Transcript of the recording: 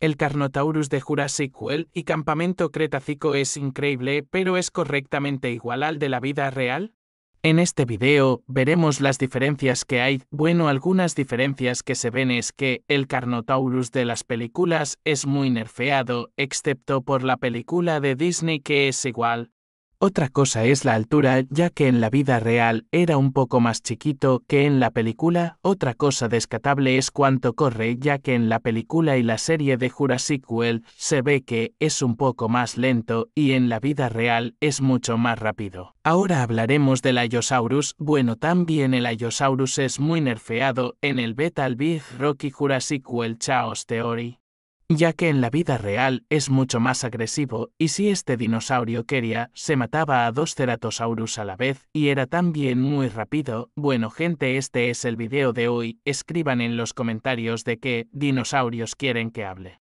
El Carnotaurus de Jurassic World y Campamento Cretácico es increíble, pero es correctamente igual al de la vida real. En este video veremos las diferencias que hay. Bueno, algunas diferencias que se ven es que el Carnotaurus de las películas es muy nerfeado, excepto por la película de Disney que es igual. Otra cosa es la altura, ya que en la vida real era un poco más chiquito que en la película, otra cosa descatable es cuánto corre, ya que en la película y la serie de Jurassic World se ve que es un poco más lento y en la vida real es mucho más rápido. Ahora hablaremos del Ayosaurus, bueno también el Ayosaurus es muy nerfeado en el Beta Big Rocky Jurassic World Chaos Theory ya que en la vida real es mucho más agresivo y si este dinosaurio quería, se mataba a dos ceratosaurus a la vez y era también muy rápido. Bueno gente este es el video de hoy, escriban en los comentarios de qué dinosaurios quieren que hable.